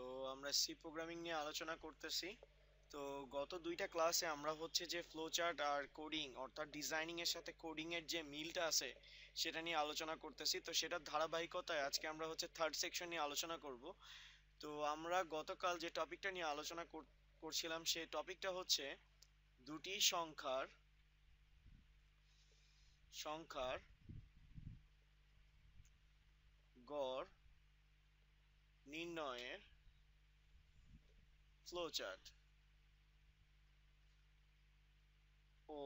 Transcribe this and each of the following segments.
তো আমরা C programming নিয়ে আলোচনা করতেছি তো গত দুইটা ক্লাসে আমরা হচ্ছে যে ফ্লো চার্ট আর কোডিং অর্থাৎ ডিজাইনিংয়ের সাথে কোডিংয়ের যে মিলটা আছে সেটা নিয়ে আলোচনা করতেছি তো সেটার ধারাবাহিকতায় আজকে আমরা হচ্ছে থার্ড সেকশন নিয়ে আলোচনা করব তো আমরা গতকাল যে টপিকটা নিয়ে আলোচনা করছিলাম সেই টপিকটা হচ্ছে দুটি সংখ্যার সংখ্যার গড় নির্ণয়ের flowchart ও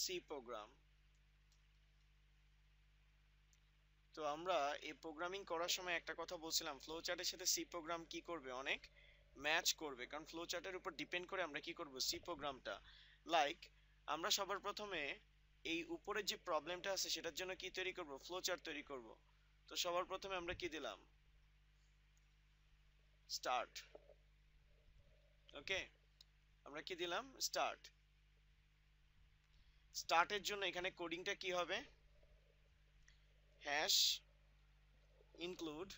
সি প্রোগ্রাম তো আমরা এই প্রোগ্রামিং করার সময় একটা কথা বলছিলাম ফ্লো সাথে সি প্রোগ্রাম কি করবে অনেক ম্যাচ করবে কারণ ফ্লো উপর ডিপেন্ড করে আমরা কি করব সি প্রোগ্রামটা লাইক আমরা সবার প্রথমে এই উপরের যে প্রবলেমটা আছে সেটার জন্য কি তৈরি করব ফ্লো চার্ট তৈরি করব তো সবার প্রথমে আমরা কি দিলাম স্টার্ট ওকে আমরা কি দিলাম স্টার্ট স্টার্টের জন্য এখানে কোডিংটা কি হবে hash include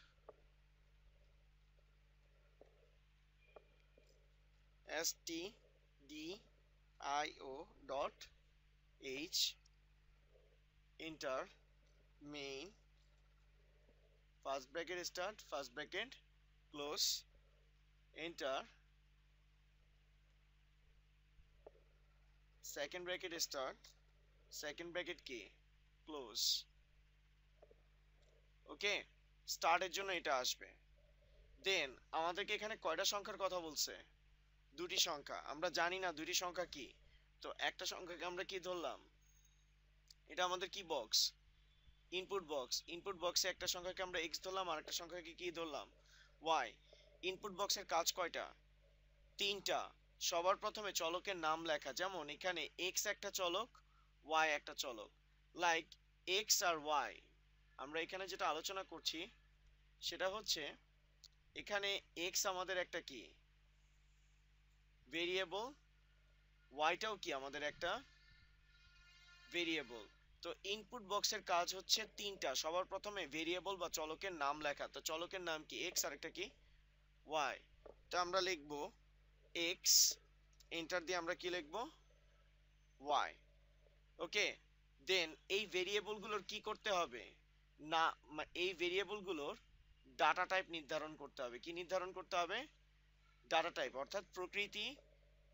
S T D I O dot H enter main first bracket start first bracket close enter second bracket start second bracket কি ক্লোজ ওকে স্টার্টের জন্য এটা আসবে দেন আমাদেরকে এখানে কয়টা সংখ্যার কথা বলছে দুটি সংখ্যা আমরা জানি না দুটি সংখ্যা কি তো একটা সংখ্যাকে আমরা কি ধরলাম এটা আমাদের কি বক্স ইনপুট বক্স ইনপুট বক্সে একটা সংখ্যাকে আমরা এক্স ধরলাম আর একটা সংখ্যাকে কি ধরলাম ওয়াই ইনপুট বক্সের কাজ কয়টা তিনটা সবার প্রথমে চলকের নাম লেখা যেমন এখানে এক্স একটা চলক ওয়াই একটা চলক লাইক এক্স আর ওয়াই আমরা এখানে যেটা আলোচনা করছি সেটা হচ্ছে এখানে এক্স আমাদের একটা কি ভেরিয়েবল ওয়াইটাও কি আমাদের একটা ভেরিয়েবল তো ইনপুট বক্সের কাজ হচ্ছে তিনটা সবার প্রথমে ভেরিয়েবল বা চলকের নাম লেখা তো চলকের নাম কি এক্স আর একটা কি ওয়াই তো আমরা লিখবো এক্স এন্টার দিয়ে আমরা কি লিখব ওয়াই ওকে দেন এই ভেরিয়েবলগুলোর কি করতে হবে না এই ভেরিয়েবলগুলোর ডাটা টাইপ নির্ধারণ করতে হবে কি নির্ধারণ করতে হবে ডাটা টাইপ অর্থাৎ প্রকৃতি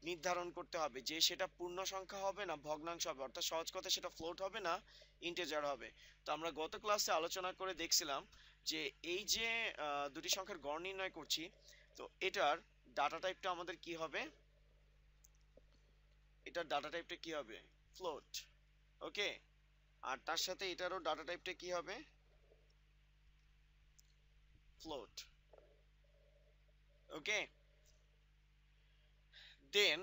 নির্ধারণ করতে হবে যে সেটা পূর্ণ সংখ্যা হবে না ভগ্নাংশ হবে অর্থাৎ সহজ কথা সেটা ফ্লোট হবে না ইন্টেজার হবে তো আমরা গত ক্লাসে আলোচনা করে দেখছিলাম যে এই যে দুটি সংখ্যার গড় নির্ণয় করছি তো এটার ডাটা টাইপটা আমাদের কি হবে এটার ডাটা টাইপটা কি হবে ফ্লোট ওকে আর তার সাথে এটারও ডাটা টাইপটা কি হবে ফ্লোট ওকে দেন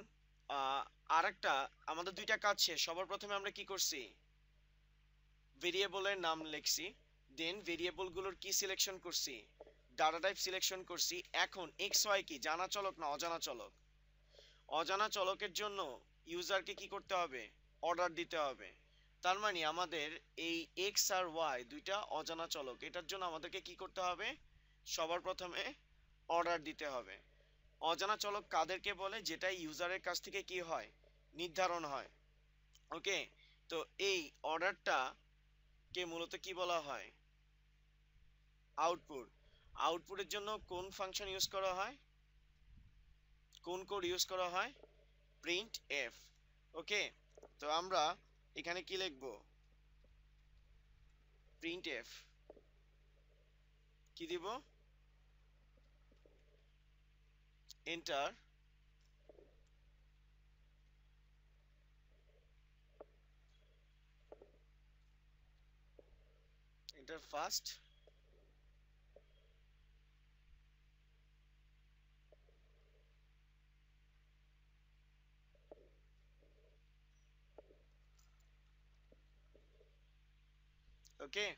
আরেকটা আমাদের দুইটা কাজ শেষ সবার প্রথমে আমরা কি করছি ভেরিয়েবলের নাম লিখছি দেন ভেরিয়েবলগুলোর কি সিলেকশন করছি ডাটা টাইপ সিলেকশন করছি এখন এক্স ওয়াই কি জানা চলক না অজানা চলক অজানা চলকের জন্য ইউজারকে কি করতে হবে অর্ডার দিতে হবে তার মানে আমাদের এই এক্স আর ওয়াই দুইটা অজানা চলক এটার জন্য আমাদেরকে কি করতে হবে সবার প্রথমে অর্ডার দিতে হবে অজানা চলক কাদেরকে বলে যেটা ইউজারের কাছ থেকে কি হয় নির্ধারণ হয় ওকে তো এই অর্ডারটা কে মূলত কি বলা হয় আউটপুট আউটপুটের জন্য কোন ফাংশন ইউজ করা হয় কোন কোড ইউজ করা হয় প্রিন্ট এফ ওকে তো আমরা এখানে কি লিখব প্রিন্ট এফ কি দিব enter enter first okay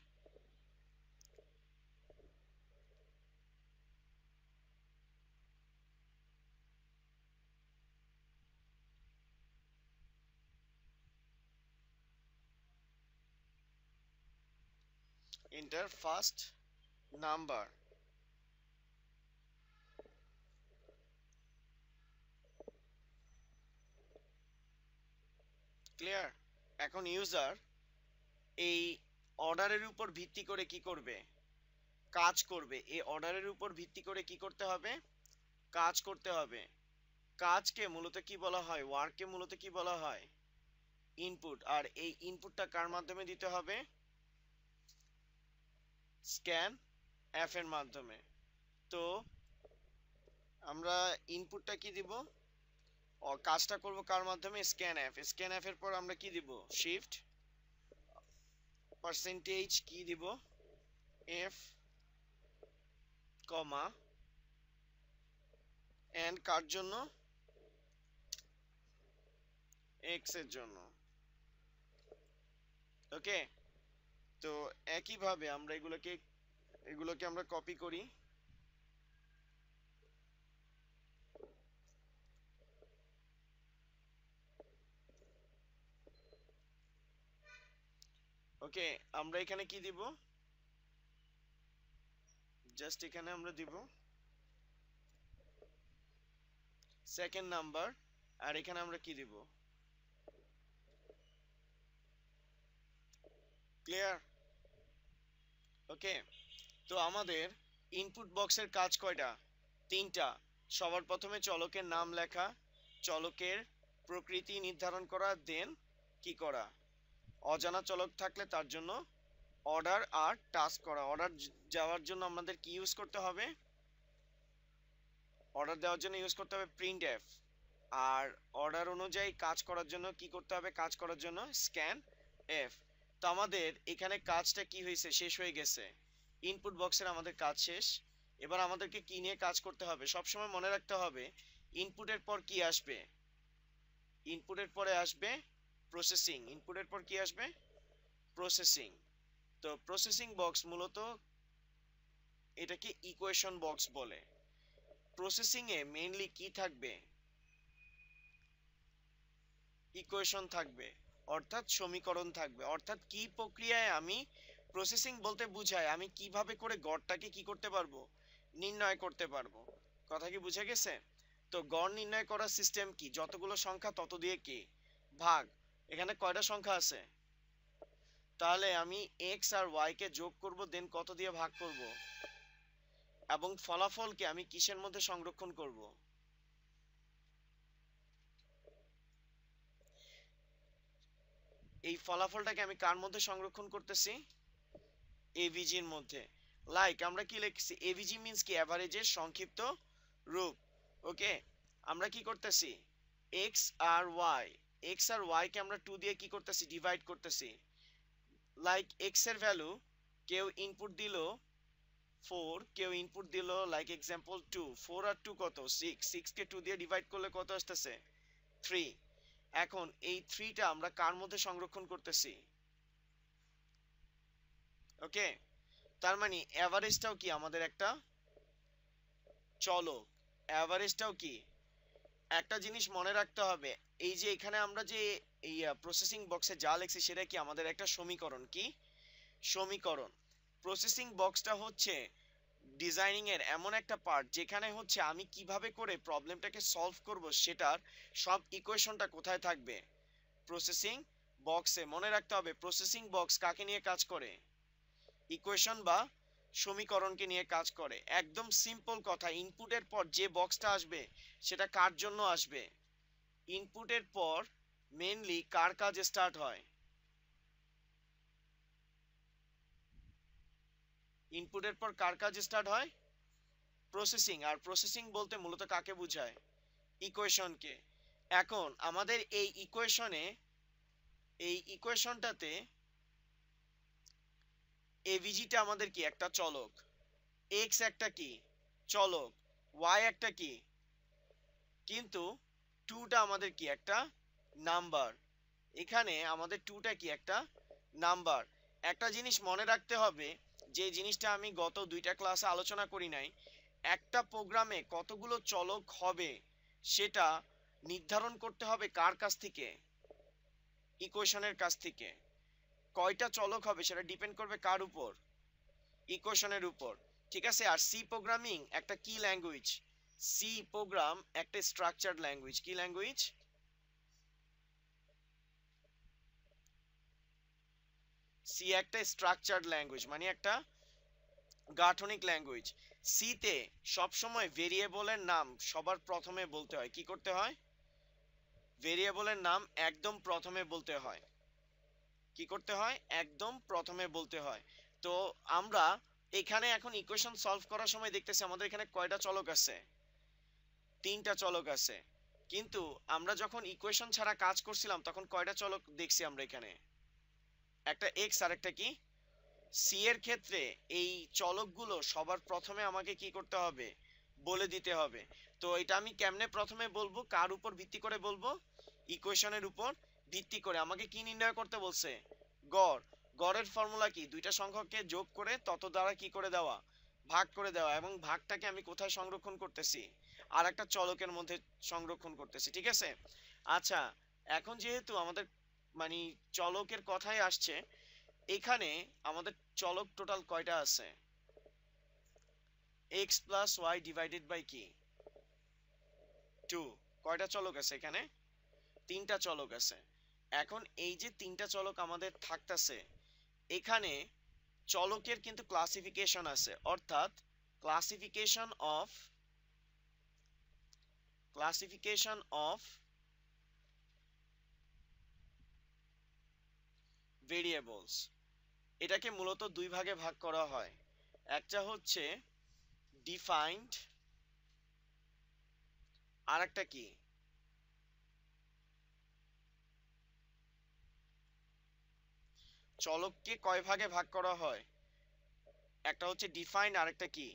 enter first number clear এখন user এই অর্ডারের উপর ভিত্তি করে কি করবে কাজ করবে এই অর্ডারের উপর ভিত্তি করে কি করতে হবে কাজ করতে হবে কাজকে মূলত কি বলা হয় ওয়ার্ককে মূলত কি বলা হয় ইনপুট আর এই ইনপুটটা কার মাধ্যমে দিতে হবে স্ক্যান এফ এর মাধ্যমে তো আমরা ইনপুটটা কি দিব কাজটা করব কার মাধ্যমে স্ক্যান অ্যাপ স্ক্যান অ্যাপের এর পর আমরা কি দিব শিফট পার্সেন্টেজ কি দিব এফ কমা এন্ড কার জন্য এক্স এর জন্য ওকে তো একইভাবে আমরা এগুলোকে এগুলোকে আমরা কপি করি ওকে আমরা এখানে কি দিব জাস্ট এখানে আমরা দিব সেকেন্ড নাম্বার আর এখানে আমরা কি দিব ক্লিয়ার ওকে তো আমাদের ইনপুট বক্সের কাজ কয়টা তিনটা সবার প্রথমে চলকের নাম লেখা চলকের প্রকৃতি নির্ধারণ করা দেন কি করা অজানা চলক থাকলে তার জন্য অর্ডার আর টাস্ক করা অর্ডার যাওয়ার জন্য আমাদের কি ইউজ করতে হবে অর্ডার দেওয়ার জন্য ইউজ করতে হবে প্রিন্ট এফ আর অর্ডার অনুযায়ী কাজ করার জন্য কি করতে হবে কাজ করার জন্য স্ক্যান এফ তো আমাদের এখানে কাজটা কি হয়েছে শেষ হয়ে গেছে ইনপুট বক্সের আমাদের কাজ শেষ এবার আমাদেরকে কি নিয়ে কাজ করতে হবে সবসময় মনে রাখতে হবে ইনপুটের পর কি আসবে ইনপুটের পরে আসবে প্রসেসিং ইনপুটের পর কি আসবে প্রসেসিং তো প্রসেসিং বক্স মূলত এটাকে ইকুয়েশন বক্স বলে প্রসেসিংয়ে মেইনলি কি থাকবে ইকুয়েশন থাকবে অর্থাৎ সমীকরণ থাকবে অর্থাৎ কি প্রক্রিয়ায় আমি প্রসেসিং বলতে বুঝায় আমি কিভাবে করে গড়টাকে কি করতে পারবো নির্ণয় করতে পারবো কথা কি বুঝে গেছে তো গড় নির্ণয় করার সিস্টেম কি যতগুলো সংখ্যা তত দিয়ে কি ভাগ এখানে কয়টা সংখ্যা আছে তাহলে আমি এক্স আর কে যোগ করব দেন কত দিয়ে ভাগ করব এবং ফলাফলকে আমি কিসের মধ্যে সংরক্ষণ করব এই ফলাফলটাকে আমি কার মধ্যে সংরক্ষণ করতেছি এভিজির মধ্যে লাইক আমরা কি লিখছি এভিজি মিন্স কি অ্যাভারেজের সংক্ষিপ্ত রূপ ওকে আমরা কি করতেছি এক্স আর ওয়াই x আর ওয়াইকে আমরা টু দিয়ে কি করতেছি ডিভাইড করতেছি লাইক এক্স এর ভ্যালু কেউ ইনপুট দিল ফোর কেউ ইনপুট দিল লাইক এক্সাম্পল টু ফোর আর টু কত সিক্স সিক্সকে টু দিয়ে ডিভাইড করলে কত আসতেছে থ্রি এখন এই থ্রিটা আমরা কার মধ্যে সংরক্ষণ করতেছি ওকে তার মানে এভারেজটাও কি আমাদের একটা চলো এভারেজটাও কি একটা জিনিস মনে রাখতে হবে এই যে এখানে আমরা যে এই প্রসেসিং বক্সে যা লিখছি সেটা কি আমাদের একটা সমীকরণ কি সমীকরণ প্রসেসিং বক্সটা হচ্ছে ডিজাইনিং এর এমন একটা পার্ট যেখানে হচ্ছে আমি কিভাবে করে প্রবলেমটাকে সলভ করব সেটার সব ইকুয়েশনটা কোথায় থাকবে প্রসেসিং বক্সে মনে রাখতে হবে প্রসেসিং বক্স কাকে নিয়ে কাজ করে ইকুয়েশন বা সমীকরণকে নিয়ে কাজ করে একদম সিম্পল কথা ইনপুটের পর যে বক্সটা আসবে সেটা কার জন্য আসবে ইনপুটের পর মেনলি কার কাজ স্টার্ট হয় ইনপুটের পর কার কাজ স্টার্ট হয় প্রসেসিং আর প্রসেসিং বলতে মূলত কাকে বোঝায় ইকুয়েশনকে এখন আমাদের এই ইকুয়েশনে এই ইকুয়েশনটাতে এভিজিটা আমাদের কি একটা চলক এক্স একটা কি চলক ওয়াই একটা কি কিন্তু টুটা আমাদের কি একটা নাম্বার এখানে আমাদের টুটা কি একটা নাম্বার একটা জিনিস মনে রাখতে হবে যে জিনিসটা আমি গত দুইটা ক্লাসে আলোচনা করি নাই একটা প্রোগ্রামে কতগুলো চলক হবে সেটা নির্ধারণ করতে হবে কার কাছ থেকে ইকুয়েশনের কাছ থেকে কয়টা চলক হবে সেটা ডিপেন্ড করবে কার উপর ইকুয়েশনের উপর ঠিক আছে আর সি প্রোগ্রামিং একটা কি ল্যাঙ্গুয়েজ সি প্রোগ্রাম একটা স্ট্রাকচার্ড ল্যাঙ্গুয়েজ কি ল্যাঙ্গুয়েজ সি একটা স্ট্রাকচার্ড ল্যাঙ্গুয়েজ মানে একটা গাঠনিক ল্যাঙ্গুয়েজ সিতে সবসময় ভেরিয়েবলের নাম সবার প্রথমে বলতে হয় কি করতে হয় ভেরিয়েবলের নাম একদম প্রথমে বলতে হয় কি করতে হয় একদম প্রথমে বলতে হয় তো আমরা এখানে এখন ইকুয়েশন সলভ করার সময় দেখতেছি আমাদের এখানে কয়টা চলক আছে তিনটা চলক আছে কিন্তু আমরা যখন ইকুয়েশন ছাড়া কাজ করছিলাম তখন কয়টা চলক দেখছি আমরা এখানে একটা এক্স আর একটা কি সি এর ক্ষেত্রে এই চলকগুলো সবার প্রথমে আমাকে কি করতে হবে বলে দিতে হবে তো এটা আমি কেমনে প্রথমে বলবো কার উপর ভিত্তি করে বলবো ইকুয়েশনের উপর ভিত্তি করে আমাকে কি নির্ণয় করতে বলছে গড় গড়ের ফর্মুলা কি দুইটা সংখ্যাকে যোগ করে তত দ্বারা কি করে দেওয়া ভাগ করে দেওয়া এবং ভাগটাকে আমি কোথায় সংরক্ষণ করতেছি আর একটা চলকের মধ্যে সংরক্ষণ করতেছি ঠিক আছে আচ্ছা এখন যেহেতু আমাদের মানে চলকের কথাই আসছে এখানে আমাদের চলক টোটাল কয়টা আছে x plus Y divided by কি টু কয়টা চলক আছে এখানে তিনটা চলক আছে এখন এই যে তিনটা চলক আমাদের থাকতেছে এখানে চলকের কিন্তু ক্লাসিফিকেশন আছে অর্থাৎ classification of classification of variables এটাকে মূলত দুই ভাগে ভাগ করা হয় একটা হচ্ছে ডিফাইন্ড আর একটা কি চলককে কয় ভাগে ভাগ করা হয় একটা হচ্ছে ডিফাইন্ড আরেকটা কি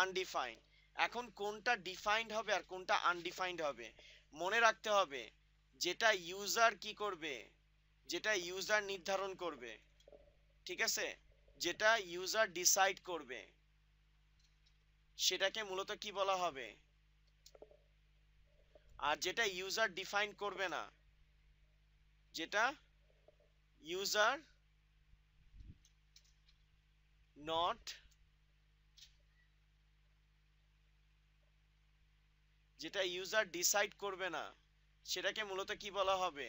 আনডিফাইন্ড এখন কোনটা ডিফাইন্ড হবে আর কোনটা আনডিফাইন্ড হবে মনে রাখতে হবে যেটা ইউজার কি করবে যেটা ইউজার নির্ধারণ করবে ঠিক আছে যেটা ইউজার ডিসাইড করবে সেটাকে মূলত কি বলা হবে আর যেটা ইউজার ডিফাইন করবে না যেটা ইউজার নট যেটা ইউজার ডিসাইড করবে না সেটাকে মূলত কি বলা হবে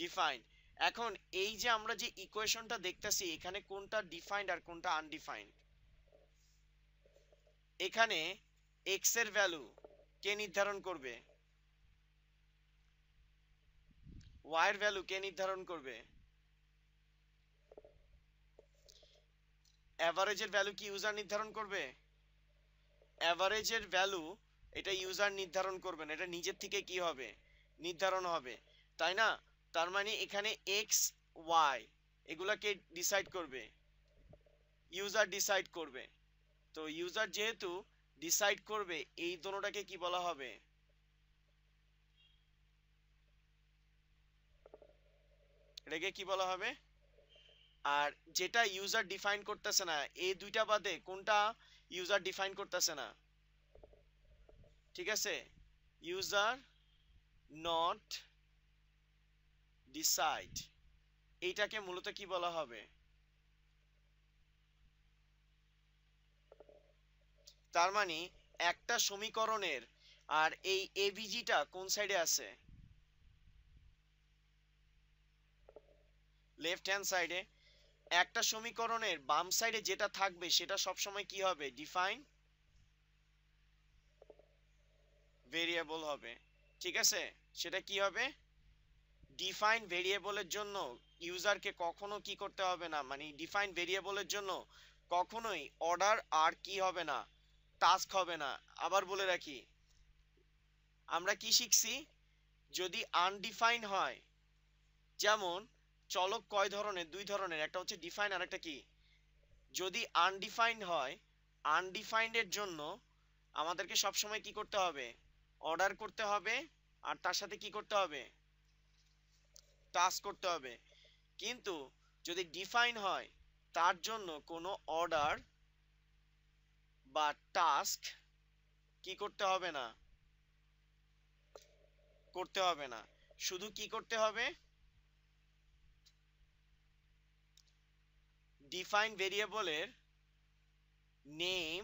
ডিফাইন এখন এই যে আমরা যে ইকুয়েশনটা দেখতেছি এখানে কোনটা ডিফাইন্ড আর কোনটা আনডিফাইন্ড এখানে x এর ভ্যালু কে নির্ধারণ করবে y এর ভ্যালু কে নির্ধারণ করবে অ্যাভারেজের ভ্যালু কি ইউজার নির্ধারণ করবে অ্যাভারেজের ভ্যালু এটা ইউজার নির্ধারণ করবেন এটা নিজের থেকে কি হবে নির্ধারণ হবে তাই না তার মানে এখানে এক্স ওয়াই এগুলাকে ডিসাইড করবে ইউজার ডিসাইড করবে তো ইউজার যেহেতু ডিসাইড করবে এই দোনোটাকে কি বলা হবে এটাকে কি বলা হবে আর যেটা ইউজার ডিফাইন করতেছে না এই দুইটা বাদে কোনটা ইউজার ডিফাইন করতেছে না ঠিক আছে ইউজার নট ডিসাইড এইটাকে মূলত কি বলা হবে তার মানে একটা সমীকরণের আর এই এবিজিটা কোন সাইডে আছে লেফট হ্যান্ড সাইডে একটা সমীকরণের বাম সাইডে যেটা থাকবে সেটা সবসময় কি হবে ডিফাইন ভেরিয়েবল হবে ঠিক আছে সেটা কি হবে ডিফাইন ভেরিয়েবলের জন্য ইউজারকে কখনো কি করতে হবে না মানে ডিফাইন ভেরিয়েবলের জন্য কখনোই অর্ডার আর কি হবে না টাস্ক হবে না আবার বলে রাখি আমরা কি শিখছি যদি আনডিফাইন হয় যেমন চলক কয় ধরনের দুই ধরনের একটা হচ্ছে ডিফাইন আর একটা কি যদি আনডিফাইন্ড হয় আনডিফাইন্ডের জন্য আমাদেরকে সবসময় কি করতে হবে অর্ডার করতে হবে আর তার সাথে কি করতে হবে টাস্ক করতে হবে কিন্তু যদি ডিফাইন হয় তার জন্য কোনো অর্ডার বা টাস্ক কি করতে হবে না করতে হবে না শুধু কি করতে হবে ডিফাইন ভেরিয়েবলের নেম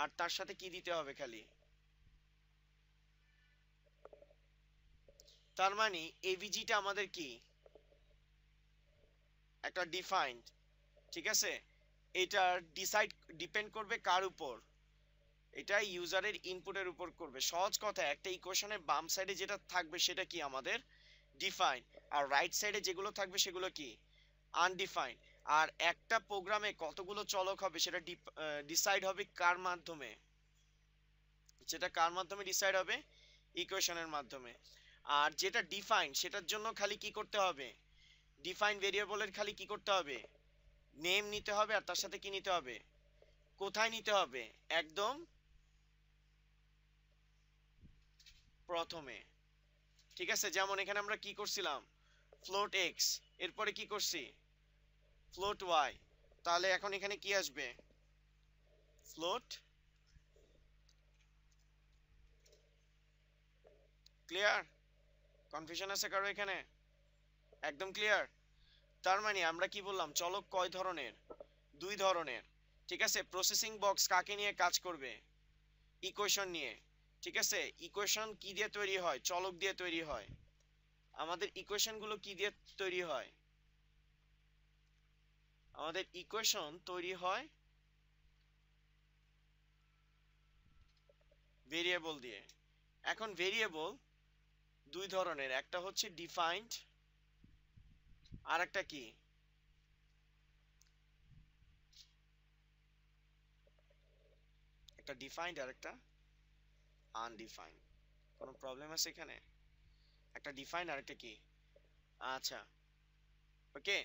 আর তার সাথে কি দিতে হবে খালি তার মানে এভিজিটা আমাদের কি একটা ডিফাইন্ড ঠিক আছে এটা ডিসাইড ডিপেন্ড করবে কার উপর এটা ইউজারের ইনপুটের উপর করবে সহজ কথা একটা ইকুয়েশনের বাম সাইডে যেটা থাকবে সেটা কি আমাদের ডিফাইন আর রাইট সাইডে যেগুলো থাকবে সেগুলো কি আনডিফাইন আর একটা প্রোগ্রামে কতগুলো চলক হবে সেটা ডিসাইড হবে কার মাধ্যমে সেটা কার মাধ্যমে ডিসাইড হবে ইকুয়েশনের মাধ্যমে আর যেটা ডিফাইন সেটার জন্য খালি কি করতে হবে ডিফাইন ভেরিয়েবলের খালি কি করতে হবে নেম নিতে হবে আর তার সাথে কি নিতে হবে কোথায় নিতে হবে একদম প্রথমে ঠিক আছে যেমন এখানে আমরা কি করছিলাম ফ্লোট এক্স এরপরে কি করছি ফ্লোট ওয়াই তাহলে এখন এখানে কি আসবে ফ্লোট ক্লিয়ার কনফিউশন আছে কারো এখানে একদম ক্লিয়ার তার মানে আমরা কি বললাম চলক কয় ধরনের দুই ধরনের ঠিক আছে প্রসেসিং বক্স কাকে নিয়ে কাজ করবে ইকুয়েশন নিয়ে ঠিক আছে ইকুয়েশন কি দিয়ে তৈরি হয় চলক দিয়ে তৈরি হয় আমাদের ইকুয়েশনগুলো কি দিয়ে তৈরি হয় আমাদের ইকুয়েশন তৈরি হয় ভেরিয়েবল দিয়ে এখন ভেরিয়েবল দুই ধরনের একটা হচ্ছে ডিফাইন্ড আর একটা কি একটা ডিফাইন্ড আর একটা আনডিফাইন্ড কোনো প্রবলেম আছে এখানে একটা ডিফাইন্ড আর একটা কি আচ্ছা ওকে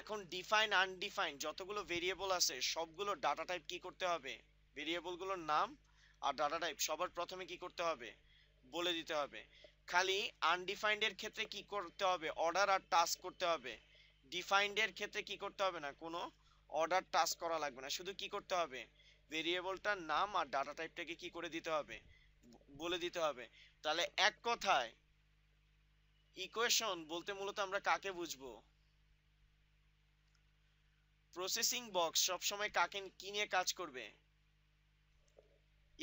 এখন ডিফাইন আনডিফাইন যতগুলো ভেরিয়েবল আছে সবগুলো ডাটা টাইপ কি করতে হবে ভেরিয়েবলগুলোর নাম আর ডাটা টাইপ সবার প্রথমে কি করতে হবে বলে দিতে হবে খালি আনডিফাইন্ডের ক্ষেত্রে কি করতে হবে অর্ডার আর টাস্ক করতে হবে ডিফাইন্ডের ক্ষেত্রে কি করতে হবে না কোনো অর্ডার টাস্ক করা লাগবে না শুধু কি করতে হবে ভেরিয়েবলটার নাম আর ডাটা টাইপটাকে কি করে দিতে হবে বলে দিতে হবে তাহলে এক কথায় ইকুয়েশন বলতে মূলত আমরা কাকে বুঝবো প্রসেসিং বক্স সবসময় কাকে কি নিয়ে কাজ করবে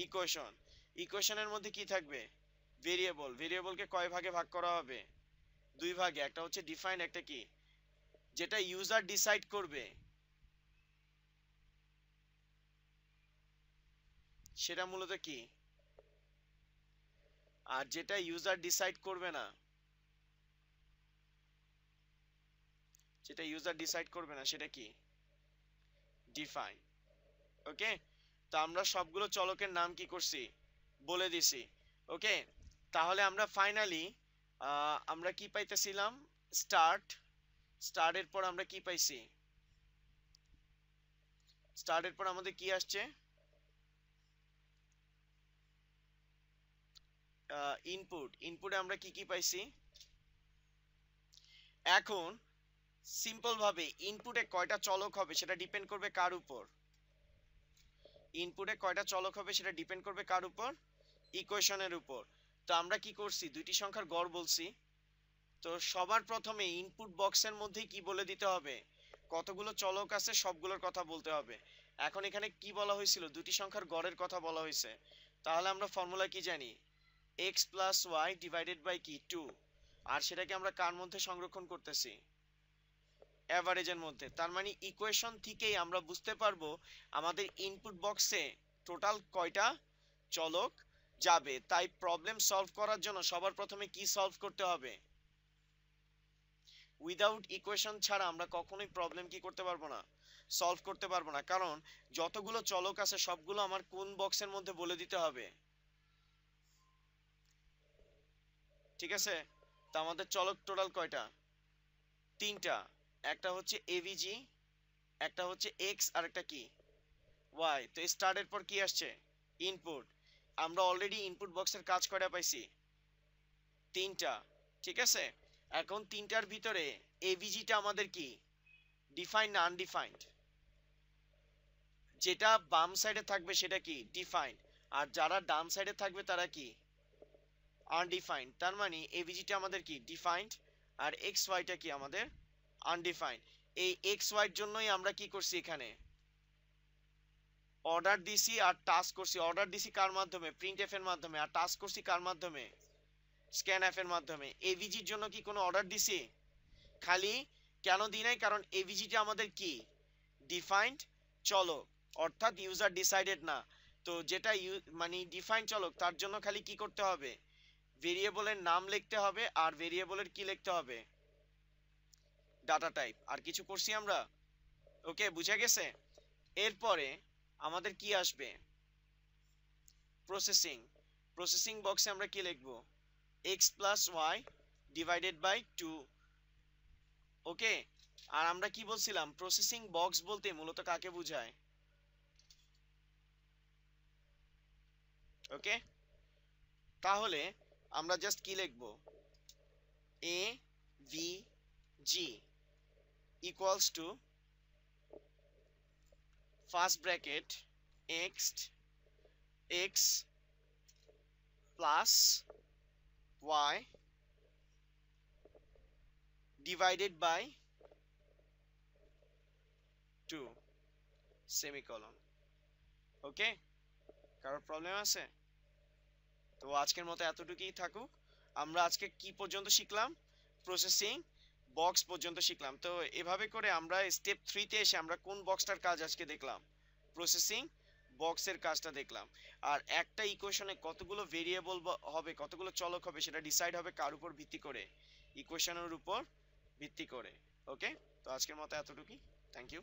ইকুয়েশন ইকুয়েশনের মধ্যে কি থাকবে ভেরিয়েবল ভেরিয়েবলকে কয় ভাগে ভাগ করা হবে দুই ভাগে একটা হচ্ছে ডিফাইন একটা কি যেটা ইউজার ডিসাইড করবে সেটা মূলত কি আর যেটা ইউজার ডিসাইড করবে না যেটা ইউজার ডিসাইড করবে না সেটা কি ডিফাইন ওকে তো আমরা সবগুলো চলকের নাম কি করছি বলে দিছি ওকে তাহলে আমরা ফাইনালি আমরা কি পাইতেছিলাম স্টার্ট স্টার্টের পর আমরা কি পাইছি স্টার্টের পর আমাদের কি আসছে ইনপুট ইনপুটে আমরা কি কি পাইছি এখন সিম্পলভাবে ইনপুটে কয়টা চলক হবে সেটা ডিপেন্ড করবে কার উপর ইনপুটে কয়টা চলক হবে সেটা ডিপেন্ড করবে কার উপর ইকুয়েশনের উপর তো আমরা কি করছি দুইটি সংখ্যার গড় বলছি তো সবার প্রথমে ইনপুট বক্সের মধ্যে কি বলে দিতে হবে কতগুলো চলক আছে সবগুলোর কথা বলতে হবে এখন এখানে কি বলা হয়েছিল দুটি সংখ্যার গড়ের কথা বলা হয়েছে তাহলে আমরা ফর্মুলা কি জানি X plus Y divided by কি টু আর সেটাকে আমরা কার মধ্যে সংরক্ষণ করতেছি অ্যাভারেজের মধ্যে তার মানে ইকুয়েশন থেকেই আমরা বুঝতে পারবো আমাদের ইনপুট বক্সে টোটাল কয়টা চলক যাবে তাই প্রবলেম সলভ করার জন্য সবার প্রথমে কি সলভ করতে হবে উইদাউট ইকুয়েশন ছাড়া আমরা কখনোই প্রবলেম কি করতে পারবো না সলভ করতে পারবো না কারণ যতগুলো চলক আছে সবগুলো আমার কোন বক্সের মধ্যে বলে দিতে হবে ঠিক আছে তা আমাদের চলক টোটাল কয়টা তিনটা একটা হচ্ছে এভিজি একটা হচ্ছে এক্স আর একটা কি ওয়াই তো স্টার্টের পর কি আসছে ইনপুট আমরা অলরেডি ইনপুট বক্সের কাজ করে পাইছি তিনটা ঠিক আছে এখন তিনটার ভিতরে এভিজিটা আমাদের কি ডিফাইন না আনডিফাইন্ড যেটা বাম সাইডে থাকবে সেটা কি ডিফাইন্ড আর যারা ডান সাইডে থাকবে তারা কি আনডিফাইন্ড তার মানে এভিজিটা আমাদের কি ডিফাইন্ড আর এক্স ওয়াইটা কি আমাদের আনডিফাইন্ড এই এক্স ওয়াইয়ের জন্যই আমরা কি করছি এখানে অর্ডার দিছি আর টাস্ক করছি অর্ডার দিছি কার মাধ্যমে প্রিন্ট এফ এর মাধ্যমে আর টাস্ক করছি কার মাধ্যমে স্ক্যান অ্যাপ এর মাধ্যমে এভিজির জন্য কি কোনো অর্ডার দিছি খালি কেন দিই নাই কারণ এভিজিটা আমাদের কি ডিফাইন্ড চলক অর্থাৎ ইউজার ডিসাইডেড না তো যেটা মানে ডিফাইন চলক তার জন্য খালি কি করতে হবে ভেরিয়েবলের নাম লিখতে হবে আর ভেরিয়েবলের কি লিখতে হবে ডাটা টাইপ আর কিছু করছি আমরা ওকে বুঝে গেছে এরপরে আমাদের কি আসবে প্রসেসিং প্রসেসিং বক্সে আমরা কি লিখব X plus Y divided by two okay আর আমরা কি বলছিলাম প্রসেসিং বক্স বলতে মূলত কাকে বোঝায় ওকে তাহলে আমরা জাস্ট কি লিখব A V G equals to first bracket X X plus Y divided by two semicolon okay কারোর প্রবলেম আছে তো আজকের মতো এতটুকুই থাকুক আমরা আজকে কি পর্যন্ত শিখলাম প্রসেসিং বক্স পর্যন্ত শিখলাম তো এভাবে করে আমরা স্টেপ থ্রিতে এসে আমরা কোন বক্সটার কাজ আজকে দেখলাম প্রসেসিং বক্সের কাজটা দেখলাম আর একটা ইকুয়েশনে কতগুলো ভেরিয়েবল হবে কতগুলো চলক হবে সেটা ডিসাইড হবে কার উপর ভিত্তি করে ইকুয়েশনের উপর ভিত্তি করে ওকে তো আজকের মতো এতটুকুই থ্যাংক ইউ